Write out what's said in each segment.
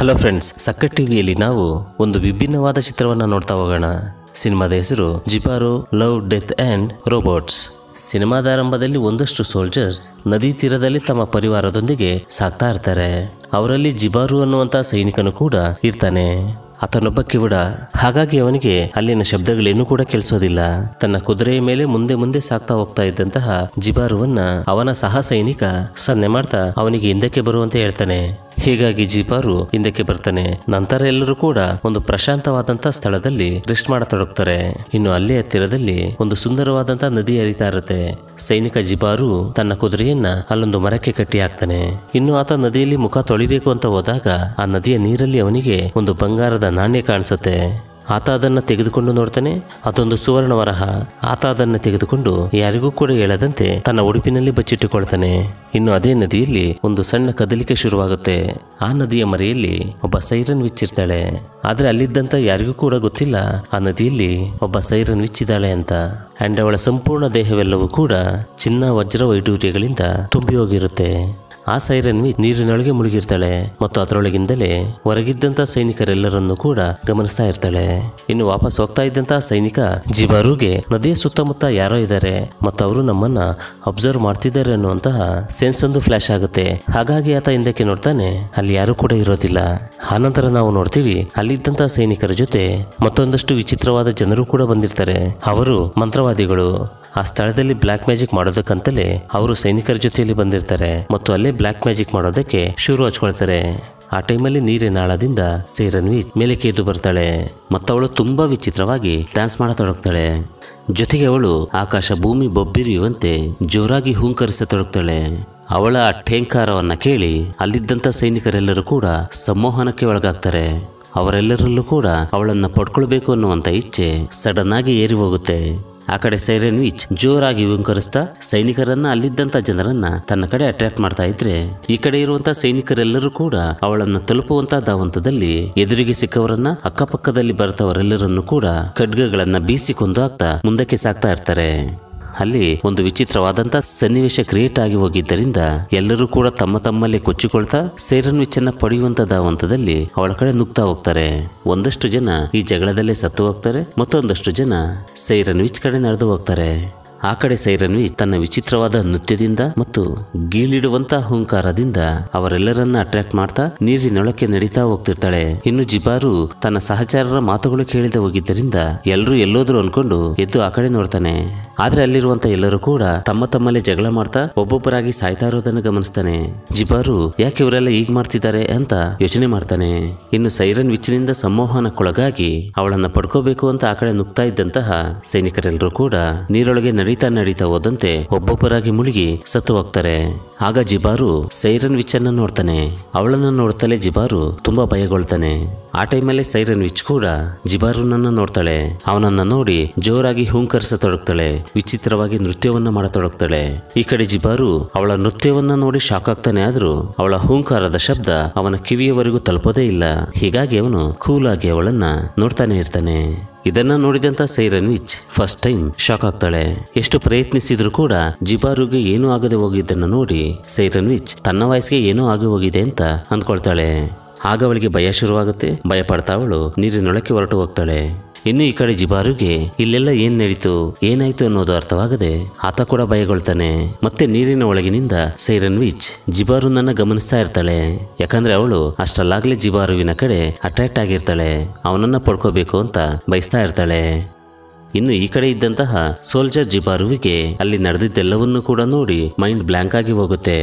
hello friends ಸಕ್ಕಟ್ ಟಿವಿಯಲ್ಲಿ ನಾವು ಒಂದು ವಿಭಿನ್ನವಾದ ಚಿತ್ರವನ್ನು ನೋಡ್ತಾ ಹೋಗೋಣ ಸಿನಿಮಾದ ಹೆಸರು Jibaro love death and robots ಸಿನಿಮಾದ ಆರಂಭದಲ್ಲಿ ಒಂದಷ್ಟು ಸೋಲ್ಜರ್ಸ್ ನದಿ ತೀರದಲ್ಲಿ ತಮ್ಮ ಪರಿವಾರದೊಂದಿಗೆ ಸಾಕ್ತಾ ಇರ್ತಾರೆ ಅವರಲ್ಲಿ ಜಿಬಾರು ಅನ್ನುವಂತಹ ಸೈನಿಕನು ಕೂಡ ಇರ್ತಾನೆ ಆತನೊಬ್ಬ ಕಿವಿಡ ಹಾಗಾಗಿ ಅವನಿಗೆ ಅಲ್ಲಿನ ಶಬ್ದಗಳೇನು ಕೂಡ ಕೇಳಿಸೋದಿಲ್ಲ ತನ್ನ ಕುದುರೆಯ ಮೇಲೆ ಮುಂದೆ ಮುಂದೆ ಸಾಕ್ತಾ ಹೋಗ್ತಾ ಇದ್ದಂತಹ ಜಿಬಾರುವನ್ನ ಅವನ ಸಹ ಸೈನಿಕ ಸನ್ನೆ ಮಾಡ್ತಾ ಅವನಿಗೆ ಹಿಂದಕ್ಕೆ ಬರುವಂತೆ ಹೇಳ್ತಾನೆ ಹೀಗಾಗಿ ಜೀಪಾರು ಹಿಂದಕ್ಕೆ ಬರ್ತಾನೆ ನಂತರ ಎಲ್ಲರೂ ಕೂಡ ಒಂದು ಪ್ರಶಾಂತವಾದಂತಹ ಸ್ಥಳದಲ್ಲಿ ರೆಸ್ಟ್ ಮಾಡತೊಡಗ್ತಾರೆ ಇನ್ನು ಅಲ್ಲಿಯ ಹತ್ತಿರದಲ್ಲಿ ಒಂದು ಸುಂದರವಾದಂತಹ ನದಿ ಹರಿತಾ ಇರುತ್ತೆ ಸೈನಿಕ ಜಿಬಾರು ತನ್ನ ಕುದುರೆಯನ್ನ ಅಲ್ಲೊಂದು ಮರಕ್ಕೆ ಕಟ್ಟಿ ಹಾಕ್ತಾನೆ ಇನ್ನು ಆತ ನದಿಯಲ್ಲಿ ಮುಖ ತೊಳಿಬೇಕು ಅಂತ ಹೋದಾಗ ಆ ನದಿಯ ನೀರಲ್ಲಿ ಅವನಿಗೆ ಒಂದು ಬಂಗಾರದ ನಾಣ್ಯ ಕಾಣಿಸುತ್ತೆ ಆತ ಅದನ್ನು ತೆಗೆದುಕೊಂಡು ನೋಡ್ತಾನೆ ಅದೊಂದು ಸುವರ್ಣ ವರಹ ಆತ ಅದನ್ನು ತೆಗೆದುಕೊಂಡು ಯಾರಿಗೂ ಕೂಡ ಹೇಳದಂತೆ ತನ್ನ ಉಡುಪಿನಲ್ಲಿ ಬಚ್ಚಿಟ್ಟುಕೊಳ್ತಾನೆ ಇನ್ನು ಅದೇ ನದಿಯಲ್ಲಿ ಒಂದು ಸಣ್ಣ ಕದಲಿಕೆ ಶುರುವಾಗುತ್ತೆ ಆ ನದಿಯ ಮರೆಯಲ್ಲಿ ಒಬ್ಬ ಸೈರನ್ ವಿಚ್ಚಿರ್ತಾಳೆ ಆದರೆ ಅಲ್ಲಿದ್ದಂಥ ಯಾರಿಗೂ ಕೂಡ ಗೊತ್ತಿಲ್ಲ ಆ ನದಿಯಲ್ಲಿ ಒಬ್ಬ ಸೈರನ್ ವಿಚ್ಚಿದ್ದಾಳೆ ಅಂತ ಅಂಡ್ ಅವಳ ಸಂಪೂರ್ಣ ದೇಹವೆಲ್ಲವೂ ಕೂಡ ಚಿನ್ನ ವಜ್ರ ವೈಡೂರ್ಯಗಳಿಂದ ತುಂಬಿ ಹೋಗಿರುತ್ತೆ ಆ ಸೈರನ್ ನೀರಿನೊಳಗೆ ಮುಳುಗಿರ್ತಾಳೆ ಮತ್ತು ಅದರೊಳಗಿಂದಲೇ ಹೊರಗಿದ್ದಂತ ಸೈನಿಕರೆಲ್ಲರನ್ನು ಕೂಡ ಗಮನಿಸ್ತಾ ಇರ್ತಾಳೆ ಇನ್ನು ವಾಪಸ್ ಹೋಗ್ತಾ ಇದ್ದಂತಹ ಸೈನಿಕ ಜಿಬಾರುಗೆ ನದಿಯ ಸುತ್ತಮುತ್ತ ಯಾರೋ ಇದ್ದಾರೆ ಮತ್ತು ಅವರು ನಮ್ಮನ್ನ ಅಬ್ಸರ್ವ್ ಮಾಡ್ತಿದ್ದಾರೆ ಅನ್ನುವಂತಹ ಸೆನ್ಸ್ ಒಂದು ಫ್ಲಾಶ್ ಆಗುತ್ತೆ ಹಾಗಾಗಿ ಆತ ಹಿಂದಕ್ಕೆ ನೋಡ್ತಾನೆ ಅಲ್ಲಿ ಯಾರು ಕೂಡ ಇರೋದಿಲ್ಲ ಆನಂತರ ನಾವು ನೋಡ್ತೀವಿ ಅಲ್ಲಿದ್ದಂತಹ ಸೈನಿಕರ ಜೊತೆ ಮತ್ತೊಂದಷ್ಟು ವಿಚಿತ್ರವಾದ ಜನರು ಕೂಡ ಬಂದಿರ್ತಾರೆ ಅವರು ಮಂತ್ರವಾದಿಗಳು ಆ ಸ್ಥಳದಲ್ಲಿ ಬ್ಲ್ಯಾಕ್ ಮ್ಯಾಜಿಕ್ ಮಾಡೋದಕ್ಕಂತಲೇ ಅವರು ಸೈನಿಕರ ಜೊತೆಯಲ್ಲಿ ಬಂದಿರ್ತಾರೆ ಮತ್ತು ಅಲ್ಲೇ ಬ್ಲ್ಯಾಕ್ ಮ್ಯಾಜಿಕ್ ಮಾಡೋದಕ್ಕೆ ಶುರು ಹಚ್ಕೊಳ್ತಾರೆ ಆ ಟೈಮಲ್ಲಿ ನೀರಿನ ಆಳದಿಂದ ಸೇರನ್ವಿ ಮೇಲೆ ಕೇದು ಬರ್ತಾಳೆ ಮತ್ತವಳು ತುಂಬಾ ವಿಚಿತ್ರವಾಗಿ ಡ್ಯಾನ್ಸ್ ಮಾಡತೊಡಗ್ತಾಳೆ ಜೊತೆಗೆ ಅವಳು ಆಕಾಶ ಭೂಮಿ ಬೊಬ್ಬಿರಿಯುವಂತೆ ಜೋರಾಗಿ ಹೂಂಕರಿಸತೊಡಗ್ತಾಳೆ ಅವಳ ಆ ಠೇಂಕಾರವನ್ನ ಕೇಳಿ ಅಲ್ಲಿದ್ದಂಥ ಸೈನಿಕರೆಲ್ಲರೂ ಕೂಡ ಸಂಮೋಹನಕ್ಕೆ ಒಳಗಾಗ್ತಾರೆ ಅವರೆಲ್ಲರಲ್ಲೂ ಕೂಡ ಅವಳನ್ನು ಪಡ್ಕೊಳ್ಬೇಕು ಅನ್ನುವಂಥ ಇಚ್ಛೆ ಸಡನ್ ಆಗಿ ಏರಿ ಹೋಗುತ್ತೆ ಆ ಕಡೆ ಸೈರನ್ ವಿಚ್ ಜೋರಾಗಿ ವಿಂಕರಿಸ್ತಾ ಸೈನಿಕರನ್ನ ಅಲ್ಲಿದ್ದಂತ ಜನರನ್ನ ತನ್ನ ಕಡೆ ಅಟ್ರಾಕ್ಟ್ ಮಾಡ್ತಾ ಇದ್ರೆ ಈ ಕಡೆ ಇರುವಂತ ಸೈನಿಕರೆಲ್ಲರೂ ಕೂಡ ಅವಳನ್ನ ತಲುಪುವಂತ ಧಾವಂತದಲ್ಲಿ ಎದುರಿಗೆ ಸಿಕ್ಕವರನ್ನ ಅಕ್ಕಪಕ್ಕದಲ್ಲಿ ಬರ್ತವರೆಲ್ಲರನ್ನೂ ಕೂಡ ಖಡ್ಗಗಳನ್ನ ಬೀಸಿ ಹಾಕ್ತಾ ಮುಂದಕ್ಕೆ ಸಾಕ್ತಾ ಇರ್ತಾರೆ ಅಲ್ಲಿ ಒಂದು ವಿಚಿತ್ರವಾದಂತಹ ಸನ್ನಿವೇಶ ಕ್ರಿಯೇಟ್ ಆಗಿ ಹೋಗಿದ್ದರಿಂದ ಎಲ್ಲರೂ ಕೂಡ ತಮ್ಮ ತಮ್ಮಲ್ಲೇ ಕೊಚ್ಚಿಕೊಳ್ತಾ ಸೇರನ್ ಅನ್ನ ಪಡೆಯುವಂತದ ಹಂತದಲ್ಲಿ ಅವಳ ಕಡೆ ನುಗ್ತಾ ಹೋಗ್ತಾರೆ ಒಂದಷ್ಟು ಜನ ಈ ಜಗಳದಲ್ಲೇ ಸತ್ತು ಹೋಗ್ತಾರೆ ಮತ್ತೊಂದಷ್ಟು ಜನ ವಿಚ್ ಕಡೆ ನಡೆದು ಹೋಗ್ತಾರೆ ಆ ಕಡೆ ಸೈರನ್ವಿ ತನ್ನ ವಿಚಿತ್ರವಾದ ನೃತ್ಯದಿಂದ ಮತ್ತು ಗೀಳಿಡುವಂತಹ ಹುಂಕಾರದಿಂದ ಅವರೆಲ್ಲರನ್ನ ಅಟ್ರಾಕ್ಟ್ ಮಾಡ್ತಾ ನೀರಿನೊಳಕ್ಕೆ ನಡೀತಾ ಹೋಗ್ತಿರ್ತಾಳೆ ಇನ್ನು ಜಿಬಾರು ತನ್ನ ಸಹಚಾರರ ಮಾತುಗಳು ಕೇಳಿದ ಹೋಗಿದ್ದರಿಂದ ಎಲ್ಲರೂ ಎಲ್ಲೋದ್ರು ಅನ್ಕೊಂಡು ಎದ್ದು ಆ ಕಡೆ ನೋಡ್ತಾನೆ ಆದ್ರೆ ಅಲ್ಲಿರುವಂತ ಎಲ್ಲರೂ ಕೂಡ ತಮ್ಮ ತಮ್ಮಲ್ಲೇ ಜಗಳ ಮಾಡ್ತಾ ಒಬ್ಬೊಬ್ಬರಾಗಿ ಸಾಯ್ತಾ ಇರೋದನ್ನ ಗಮನಿಸ್ತಾನೆ ಜಿಬಾರು ಯಾಕೆ ಇವರೆಲ್ಲ ಈಗ ಮಾಡ್ತಿದ್ದಾರೆ ಅಂತ ಯೋಚನೆ ಮಾಡ್ತಾನೆ ಇನ್ನು ಸೈರನ್ ವಿಚ್ಚಿನಿಂದ ಸಂಮೋಹನಕ್ಕೊಳಗಾಗಿ ಅವಳನ್ನ ಪಡ್ಕೋಬೇಕು ಅಂತ ಆ ಕಡೆ ನುಗ್ತಾ ಇದ್ದಂತಹ ಸೈನಿಕರೆಲ್ಲರೂ ಕೂಡ ನೀರೊಳಗೆ ನಡೀತಾ ನಡೀತಾ ಹೋದಂತೆ ಒಬ್ಬೊಬ್ಬರಾಗಿ ಮುಳುಗಿ ಸತ್ತು ಹೋಗ್ತಾರೆ ಆಗ ಜಿಬಾರು ಸೈರನ್ ವಿಚನ್ನ ನೋಡ್ತಾನೆ ಅವಳನ್ನು ನೋಡ್ತಲೇ ಜಿಬಾರು ತುಂಬಾ ಭಯಗೊಳ್ತಾನೆ ಆ ಟೈಮಲ್ಲೇ ಸೈರನ್ ವಿಚ್ ಕೂಡ ಜಿಬಾರುನನ್ನು ನೋಡ್ತಾಳೆ ಅವನನ್ನ ನೋಡಿ ಜೋರಾಗಿ ಹೂಂಕರಿಸತೊಡಗ್ತಾಳೆ ವಿಚಿತ್ರವಾಗಿ ನೃತ್ಯವನ್ನ ಮಾಡತೊಡಗ್ತಾಳೆ ಈ ಕಡೆ ಜಿಬಾರು ಅವಳ ನೃತ್ಯವನ್ನ ನೋಡಿ ಶಾಕ್ ಆಗ್ತಾನೆ ಆದ್ರೂ ಅವಳ ಹೂಂಕಾರದ ಶಬ್ದ ಅವನ ಕಿವಿಯವರೆಗೂ ತಲುಪೋದೇ ಇಲ್ಲ ಹೀಗಾಗಿ ಅವನು ಕೂಲಾಗಿ ಅವಳನ್ನ ನೋಡ್ತಾನೆ ಇರ್ತಾನೆ ಇದನ್ನ ನೋಡಿದಂತ siren witch first time shock ಆಗ್ತಾಳೆ ಎಷ್ಟು ಪ್ರಯತ್ನಿಸಿದ್ರು ಕೂಡ ಜಿಬಾರುಗೆ ಏನೂ ಆಗದೆ ಹೋಗಿದ್ದನ್ನು ನೋಡಿ ಸೈರನ್ ವಿಚ್ ತನ್ನ ವಯಸ್ಸಿಗೆ ಏನೂ ಆಗಿ ಹೋಗಿದೆ ಅಂತ ಅಂದ್ಕೊಳ್ತಾಳೆ ಆಗ ಅವಳಿಗೆ ಭಯ ಶುರುವಾಗುತ್ತೆ ಭಯ ಪಡ್ತಾ ಅವಳು ನೀರಿನೊಳಕ್ಕೆ ಹೊರಟು ಹೋಗ್ತಾಳೆ ಇನ್ನು ಈ ಕಡೆ ಜಿಬಾರುಗೆ ಇಲ್ಲೆಲ್ಲ ಏನ್ ನಡೀತು ಏನಾಯ್ತು ಅನ್ನೋದು ಅರ್ಥವಾಗದೆ ಆತ ಕೂಡ ಭಯಗೊಳ್ತಾನೆ ಮತ್ತೆ ನೀರಿನ ಒಳಗಿನಿಂದ ಸೈರನ್ ವಿಚ್ ಜಿಬಾರುನನ್ನ ಗಮನಿಸ್ತಾ ಇರ್ತಾಳೆ ಯಾಕಂದ್ರೆ ಅವಳು ಅಷ್ಟಲ್ಲಾಗ್ಲೇ ಜಿಬಾರುವಿನ ಕಡೆ ಅಟ್ರಾಕ್ಟ್ ಆಗಿರ್ತಾಳೆ ಅವನನ್ನ ಪಡ್ಕೋಬೇಕು ಅಂತ ಬಯಸ್ತಾ ಇರ್ತಾಳೆ ಇನ್ನು ಈ ಕಡೆ ಇದ್ದಂತಹ ಸೋಲ್ಜರ್ ಜಿಬಾರುವಿಗೆ ಅಲ್ಲಿ ನಡೆದಿದ್ದೆಲ್ಲವನ್ನೂ ಕೂಡ ನೋಡಿ ಮೈಂಡ್ ಬ್ಲ್ಯಾಂಕ್ ಆಗಿ ಹೋಗುತ್ತೆ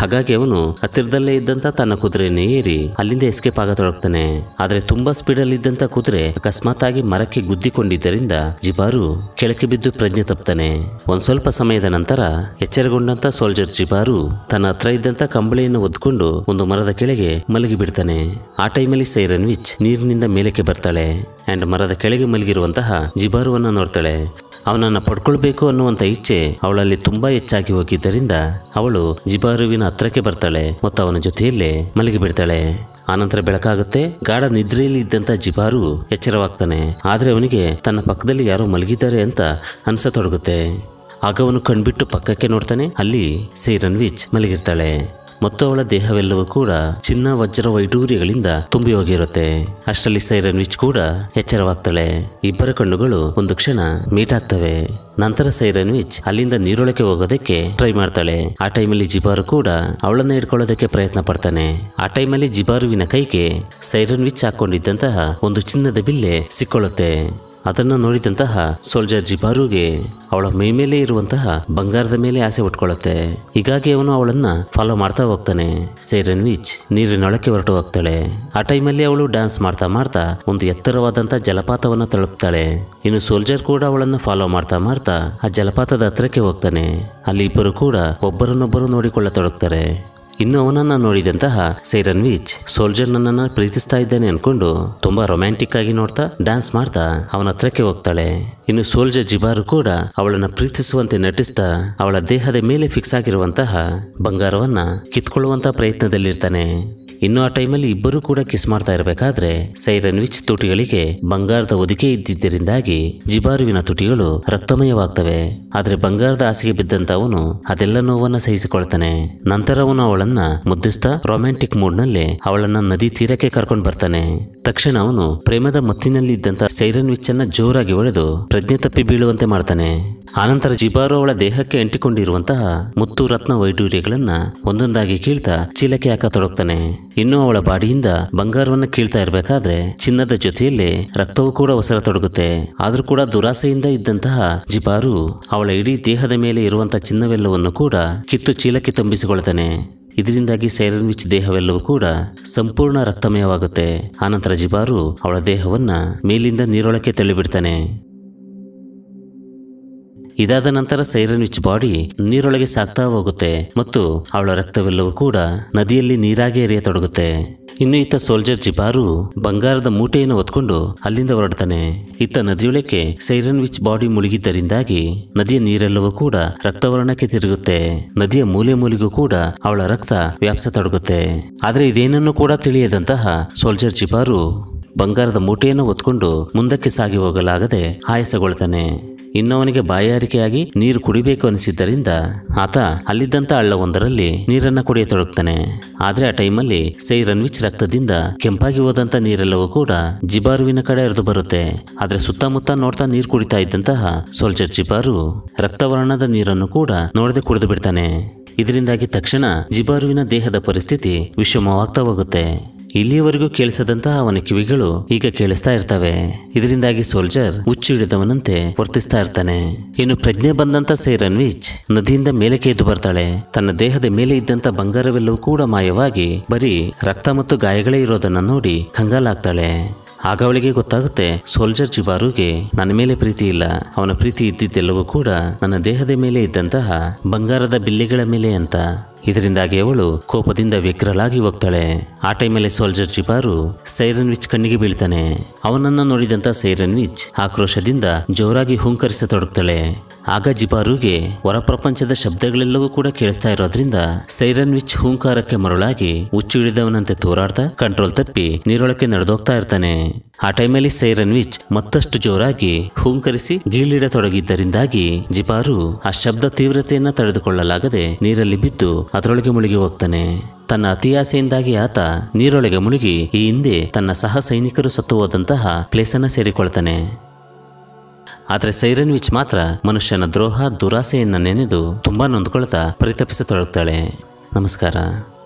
ಹಾಗಾಗಿ ಅವನು ಹತ್ತಿರದಲ್ಲೇ ಇದ್ದಂತ ತನ್ನ ಕುದುರೆಯನ್ನು ಏರಿ ಅಲ್ಲಿಂದ ಎಸ್ಕೇಪ್ ಆಗತೊಡಗ್ತಾನೆ ಆದರೆ ತುಂಬಾ ಸ್ಪೀಡ್ ಅಲ್ಲಿ ಇದ್ದಂತ ಕುದುರೆ ಅಕಸ್ಮಾತ್ ಆಗಿ ಮರಕ್ಕೆ ಗುದ್ದಿಕೊಂಡಿದ್ದರಿಂದ ಜಿಬಾರು ಕೆಳಕ್ಕೆ ಬಿದ್ದು ಪ್ರಜ್ಞೆ ತಪ್ತಾನೆ ಒಂದ್ ಸ್ವಲ್ಪ ಸಮಯದ ನಂತರ ಎಚ್ಚರಗೊಂಡಂತ ಸೋಲ್ಜರ್ ಜಿಬಾರು ತನ್ನ ಹತ್ರ ಇದ್ದಂತ ಕಂಬಳಿಯನ್ನು ಒದ್ಕೊಂಡು ಒಂದು ಮರದ ಕೆಳಗೆ ಮಲಗಿ ಬಿಡ್ತಾನೆ ಆ ಟೈಮಲ್ಲಿ ಸೈರನ್ ವಿಚ್ ನೀರಿನಿಂದ ಮೇಲಕ್ಕೆ ಬರ್ತಾಳೆ ಅಂಡ್ ಮರದ ಕೆಳಗೆ ಮಲಗಿರುವಂತಹ ಜಿಬಾರುವನ್ನ ನೋಡ್ತಾಳೆ ಅವನನ್ನು ಪಡ್ಕೊಳ್ಬೇಕು ಅನ್ನುವಂಥ ಇಚ್ಛೆ ಅವಳಲ್ಲಿ ತುಂಬಾ ಹೆಚ್ಚಾಗಿ ಹೋಗಿದ್ದರಿಂದ ಅವಳು ಜಿಬಾರುವಿನ ಹತ್ರಕ್ಕೆ ಬರ್ತಾಳೆ ಮತ್ತು ಅವನ ಜೊತೆಯಲ್ಲೇ ಮಲಗಿಬಿಡ್ತಾಳೆ ಆನಂತರ ಬೆಳಕಾಗುತ್ತೆ ಗಾಢ ನಿದ್ರೆಯಲ್ಲಿ ಇದ್ದಂಥ ಜಿಬಾರು ಎಚ್ಚರವಾಗ್ತಾನೆ ಆದರೆ ಅವನಿಗೆ ತನ್ನ ಪಕ್ಕದಲ್ಲಿ ಯಾರೋ ಮಲಗಿದ್ದಾರೆ ಅಂತ ಅನಿಸತೊಡಗುತ್ತೆ ಆಗ ಅವನು ಕಣ್ಬಿಟ್ಟು ಪಕ್ಕಕ್ಕೆ ನೋಡ್ತಾನೆ ಅಲ್ಲಿ ಸೇ ರನ್ವಿಚ್ ಮಲಗಿರ್ತಾಳೆ ಮತ್ತು ಅವಳ ದೇಹವೆಲ್ಲವೂ ಕೂಡ ಚಿನ್ನ ವಜ್ರ ವೈಡೂರ್ಯಗಳಿಂದ ತುಂಬಿ ಹೋಗಿರುತ್ತೆ ಅಷ್ಟರಲ್ಲಿ ಸೈರನ್ ವಿಚ್ ಕೂಡ ಎಚ್ಚರವಾಗ್ತಾಳೆ ಇಬ್ಬರ ಕಣ್ಣುಗಳು ಒಂದು ಕ್ಷಣ ಮೀಟ್ ಆಗ್ತವೆ ನಂತರ ಸೈರನ್ ವಿಚ್ ಅಲ್ಲಿಂದ ನೀರೊಳಕ್ಕೆ ಹೋಗೋದಕ್ಕೆ ಟ್ರೈ ಮಾಡ್ತಾಳೆ ಆ ಟೈಮಲ್ಲಿ ಜಿಬಾರು ಕೂಡ ಅವಳನ್ನ ಇಟ್ಕೊಳ್ಳೋದಕ್ಕೆ ಪ್ರಯತ್ನ ಪಡ್ತಾನೆ ಆ ಟೈಮಲ್ಲಿ ಜಿಬಾರುವಿನ ಕೈಗೆ ಸೈರನ್ ವಿಚ್ ಹಾಕೊಂಡಿದ್ದಂತಹ ಒಂದು ಚಿನ್ನದ ಬಿಲ್ಲೆ ಸಿಕ್ಕೊಳ್ಳುತ್ತೆ ಅದನ್ನು ನೋಡಿದಂತಹ ಸೋಲ್ಜರ್ ಜಿಬಾರುಗೆ ಅವಳ ಮೇಲೆ ಇರುವಂತಹ ಬಂಗಾರದ ಮೇಲೆ ಆಸೆ ಉಟ್ಕೊಳ್ಳುತ್ತೆ ಹೀಗಾಗಿ ಅವನು ಅವಳನ್ನ ಫಾಲೋ ಮಾಡ್ತಾ ಹೋಗ್ತಾನೆ ಸೇರನ್ ವಿಚ್ ನೀರಿನೊಳಕ್ಕೆ ಹೊರಟು ಹೋಗ್ತಾಳೆ ಆ ಟೈಮಲ್ಲಿ ಅವಳು ಡ್ಯಾನ್ಸ್ ಮಾಡ್ತಾ ಮಾಡ್ತಾ ಒಂದು ಎತ್ತರವಾದಂತಹ ಜಲಪಾತವನ್ನು ತಳುಪ್ತಾಳೆ ಇನ್ನು ಸೋಲ್ಜರ್ ಕೂಡ ಅವಳನ್ನು ಫಾಲೋ ಮಾಡ್ತಾ ಮಾಡ್ತಾ ಆ ಜಲಪಾತದ ಹತ್ತಿರಕ್ಕೆ ಹೋಗ್ತಾನೆ ಅಲ್ಲಿ ಇಬ್ಬರು ಕೂಡ ಒಬ್ಬರನ್ನೊಬ್ಬರು ನೋಡಿಕೊಳ್ಳತೊಡಗ್ತಾರೆ ಇನ್ನು ಅವನನ್ನ ನೋಡಿದಂತಹ ಸೈರನ್ ವಿಚ್ ಸೋಲ್ಜರ್ ನನ್ನನ್ನ ಪ್ರೀತಿಸ್ತಾ ಇದ್ದಾನೆ ಅನ್ಕೊಂಡು ತುಂಬಾ ರೊಮ್ಯಾಂಟಿಕ್ ಆಗಿ ನೋಡ್ತಾ ಡ್ಯಾನ್ಸ್ ಮಾಡ್ತಾ ಅವನ ಹತ್ರಕ್ಕೆ ಹೋಗ್ತಾಳೆ ಇನ್ನು ಸೋಲ್ಜರ್ ಜಿಬಾರು ಕೂಡ ಅವಳನ್ನ ಪ್ರೀತಿಸುವಂತೆ ನಟಿಸ್ತಾ ಅವಳ ದೇಹದ ಮೇಲೆ ಫಿಕ್ಸ್ ಆಗಿರುವಂತಹ ಬಂಗಾರವನ್ನ ಕಿತ್ಕೊಳ್ಳುವಂತಹ ಪ್ರಯತ್ನದಲ್ಲಿರ್ತಾನೆ ಇನ್ನು ಆ ಟೈಮಲ್ಲಿ ಇಬ್ಬರೂ ಕೂಡ ಕಿಸ್ ಮಾಡ್ತಾ ಇರಬೇಕಾದ್ರೆ ಸೈರನ್ವಿಚ್ ತುಟಿಗಳಿಗೆ ಬಂಗಾರದ ಒದಿಕೆ ಇದ್ದಿದ್ದರಿಂದಾಗಿ ಜಿಬಾರುವಿನ ತುಟಿಗಳು ರಕ್ತಮಯವಾಗ್ತವೆ ಆದರೆ ಬಂಗಾರದ ಆಸೆಗೆ ಬಿದ್ದಂತ ಅವನು ಅದೆಲ್ಲ ನೋವನ್ನು ಸಹಿಸಿಕೊಳ್ತಾನೆ ನಂತರ ಅವನು ಅವಳನ್ನ ಮುದ್ದಿಸ್ತಾ ರೊಮ್ಯಾಂಟಿಕ್ ಮೂಡ್ನಲ್ಲಿ ಅವಳನ್ನ ನದಿ ತೀರಕ್ಕೆ ಕರ್ಕೊಂಡು ಬರ್ತಾನೆ ತಕ್ಷಣ ಅವನು ಪ್ರೇಮದ ಮತ್ತಿನಲ್ಲಿ ಇದ್ದಂತ ಸೈರನ್ ವಿಚ್ ಅನ್ನ ಜೋರಾಗಿ ಒಡೆದು ಪ್ರಜ್ಞೆ ತಪ್ಪಿ ಬೀಳುವಂತೆ ಮಾಡ್ತಾನೆ ಆನಂತರ ಜಿಬಾರು ಅವಳ ದೇಹಕ್ಕೆ ಅಂಟಿಕೊಂಡಿರುವಂತಹ ಮುತ್ತು ರತ್ನ ವೈಡೂರ್ಯಗಳನ್ನ ಒಂದೊಂದಾಗಿ ಕೀಳ್ತಾ ಚೀಲಕ್ಕೆ ಹಾಕತೊಡಗ್ತಾನೆ ಇನ್ನು ಅವಳ ಬಾಡಿಯಿಂದ ಬಂಗಾರವನ್ನು ಕೀಳ್ತಾ ಇರಬೇಕಾದ್ರೆ ಚಿನ್ನದ ಜೊತೆಯಲ್ಲಿ ರಕ್ತವೂ ಕೂಡ ತೊಡಗುತ್ತೆ ಆದರೂ ಕೂಡ ದುರಾಸೆಯಿಂದ ಇದ್ದಂತಹ ಜಿಬಾರು ಅವಳ ಇಡೀ ದೇಹದ ಮೇಲೆ ಇರುವಂತಹ ಚಿನ್ನವೆಲ್ಲವನ್ನು ಕೂಡ ಕಿತ್ತು ಚೀಲಕ್ಕೆ ತುಂಬಿಸಿಕೊಳ್ತಾನೆ ಇದರಿಂದಾಗಿ ಸೈರನ್ವಿಚ್ ದೇಹವೆಲ್ಲವೂ ಕೂಡ ಸಂಪೂರ್ಣ ರಕ್ತಮಯವಾಗುತ್ತೆ ಆನಂತರ ಜಿಬಾರು ಅವಳ ದೇಹವನ್ನ ಮೇಲಿಂದ ನೀರೊಳಕ್ಕೆ ತಳ್ಳಿಬಿಡ್ತಾನೆ ಇದಾದ ನಂತರ ಸೈರನ್ ವಿಚ್ ಬಾಡಿ ನೀರೊಳಗೆ ಸಾಕ್ತಾ ಹೋಗುತ್ತೆ ಮತ್ತು ಅವಳ ರಕ್ತವೆಲ್ಲವೂ ಕೂಡ ನದಿಯಲ್ಲಿ ನೀರಾಗಿ ಎರೆಯತೊಡಗುತ್ತೆ ಇನ್ನು ಇತ್ತ ಸೋಲ್ಜರ್ ಜಿಬಾರು ಬಂಗಾರದ ಮೂಟೆಯನ್ನು ಹೊತ್ಕೊಂಡು ಅಲ್ಲಿಂದ ಹೊರಡ್ತಾನೆ ಇತ್ತ ನದಿಯೊಳಕ್ಕೆ ಸೈರನ್ ವಿಚ್ ಬಾಡಿ ಮುಳುಗಿದ್ದರಿಂದಾಗಿ ನದಿಯ ನೀರೆಲ್ಲವೂ ಕೂಡ ರಕ್ತವರ್ಣಕ್ಕೆ ತಿರುಗುತ್ತೆ ನದಿಯ ಮೂಲೆ ಮೂಲೆಗೂ ಕೂಡ ಅವಳ ರಕ್ತ ತೊಡಗುತ್ತೆ ಆದರೆ ಇದೇನನ್ನು ಕೂಡ ತಿಳಿಯದಂತಹ ಸೋಲ್ಜರ್ ಜಿಬಾರು ಬಂಗಾರದ ಮೂಟೆಯನ್ನು ಹೊತ್ಕೊಂಡು ಮುಂದಕ್ಕೆ ಸಾಗಿ ಹೋಗಲಾಗದೆ ಆಯಾಸಗೊಳ್ತಾನೆ ಇನ್ನವನಿಗೆ ಬಾಯಾರಿಕೆಯಾಗಿ ನೀರು ಕುಡಿಬೇಕು ಅನಿಸಿದ್ದರಿಂದ ಆತ ಅಲ್ಲಿದ್ದಂಥ ಹಳ್ಳವೊಂದರಲ್ಲಿ ನೀರನ್ನು ಕುಡಿಯತೊಡಗ್ತಾನೆ ಆದರೆ ಆ ಟೈಮಲ್ಲಿ ರನ್ವಿಚ್ ರಕ್ತದಿಂದ ಕೆಂಪಾಗಿ ಹೋದಂಥ ನೀರೆಲ್ಲವೂ ಕೂಡ ಜಿಬಾರುವಿನ ಕಡೆ ಹರಿದು ಬರುತ್ತೆ ಆದರೆ ಸುತ್ತಮುತ್ತ ನೋಡ್ತಾ ನೀರು ಕುಡಿತಾ ಇದ್ದಂತಹ ಸೋಲ್ಜರ್ ಜಿಬಾರು ರಕ್ತವರ್ಣದ ನೀರನ್ನು ಕೂಡ ನೋಡದೆ ಕುಡಿದು ಬಿಡ್ತಾನೆ ಇದರಿಂದಾಗಿ ತಕ್ಷಣ ಜಿಬಾರುವಿನ ದೇಹದ ಪರಿಸ್ಥಿತಿ ವಿಷಮವಾಗ್ತಾ ಹೋಗುತ್ತೆ ಇಲ್ಲಿಯವರೆಗೂ ಕೇಳಿಸದಂತಹ ಅವನ ಕಿವಿಗಳು ಈಗ ಕೇಳಿಸ್ತಾ ಇರ್ತವೆ ಇದರಿಂದಾಗಿ ಸೋಲ್ಜರ್ ಹುಚ್ಚು ಹಿಡಿದವನಂತೆ ವರ್ತಿಸ್ತಾ ಇರ್ತಾನೆ ಇನ್ನು ಪ್ರಜ್ಞೆ ಬಂದಂತ ಸೇರನ್ವಿಚ್ ನದಿಯಿಂದ ಮೇಲೆ ಎದ್ದು ಬರ್ತಾಳೆ ತನ್ನ ದೇಹದ ಮೇಲೆ ಇದ್ದಂತ ಬಂಗಾರವೆಲ್ಲವೂ ಕೂಡ ಮಾಯವಾಗಿ ಬರೀ ರಕ್ತ ಮತ್ತು ಗಾಯಗಳೇ ಇರೋದನ್ನ ನೋಡಿ ಕಂಗಾಲಾಗ್ತಾಳೆ ಆಗ ಅವಳಿಗೆ ಗೊತ್ತಾಗುತ್ತೆ ಸೋಲ್ಜರ್ ಜಿಬಾರುಗೆ ನನ್ನ ಮೇಲೆ ಪ್ರೀತಿ ಇಲ್ಲ ಅವನ ಪ್ರೀತಿ ಇದ್ದಿದ್ದೆಲ್ಲವೂ ಕೂಡ ನನ್ನ ದೇಹದ ಮೇಲೆ ಇದ್ದಂತಹ ಬಂಗಾರದ ಬಿಲ್ಲೆಗಳ ಮೇಲೆ ಅಂತ ಇದರಿಂದಾಗಿ ಅವಳು ಕೋಪದಿಂದ ವ್ಯಗ್ರಲಾಗಿ ಹೋಗ್ತಾಳೆ ಆ ಟೈಮಲ್ಲಿ ಸೋಲ್ಜರ್ ಜಿಪಾರು ಸೈರನ್ ವಿಚ್ ಕಣ್ಣಿಗೆ ಬೀಳ್ತಾನೆ ಅವನನ್ನ ನೋಡಿದಂತ ಸೈರನ್ ವಿಚ್ ಆಕ್ರೋಶದಿಂದ ಜೋರಾಗಿ ಹುಂಕರಿಸತೊಡಗ್ತಾಳೆ ಆಗ ಜಿಬಾರುಗೆ ಹೊರಪ್ರಪಂಚದ ಶಬ್ದಗಳೆಲ್ಲವೂ ಕೂಡ ಕೇಳಿಸ್ತಾ ಇರೋದ್ರಿಂದ ಸೈರನ್ ವಿಚ್ ಹೂಂಕಾರಕ್ಕೆ ಮರುಳಾಗಿ ಹಿಡಿದವನಂತೆ ತೋರಾಡ್ತಾ ಕಂಟ್ರೋಲ್ ತಪ್ಪಿ ನೀರೊಳಕ್ಕೆ ನಡೆದೋಗ್ತಾ ಇರ್ತಾನೆ ಆ ಟೈಮಲ್ಲಿ ಸೈರನ್ ವಿಚ್ ಮತ್ತಷ್ಟು ಜೋರಾಗಿ ಹೂಂಕರಿಸಿ ಗೀಳಿಡತೊಡಗಿದ್ದರಿಂದಾಗಿ ಜಿಬಾರು ಆ ಶಬ್ದ ತೀವ್ರತೆಯನ್ನ ತಡೆದುಕೊಳ್ಳಲಾಗದೆ ನೀರಲ್ಲಿ ಬಿದ್ದು ಅದರೊಳಗೆ ಮುಳುಗಿ ಹೋಗ್ತಾನೆ ತನ್ನ ಅತಿಯಾಸೆಯಿಂದಾಗಿ ಆತ ನೀರೊಳಗೆ ಮುಳುಗಿ ಈ ಹಿಂದೆ ತನ್ನ ಸಹ ಸೈನಿಕರು ಸತ್ತು ಹೋದಂತಹ ಪ್ಲೇಸನ್ನು ಸೇರಿಕೊಳ್ತಾನೆ ಆದರೆ ಸೈರನ್ ವಿಚ್ ಮಾತ್ರ ಮನುಷ್ಯನ ದ್ರೋಹ ದುರಾಸೆಯನ್ನು ನೆನೆದು ತುಂಬಾ ನೊಂದ್ಕೊಳ್ತಾ ತೊಡಗುತ್ತಾಳೆ ನಮಸ್ಕಾರ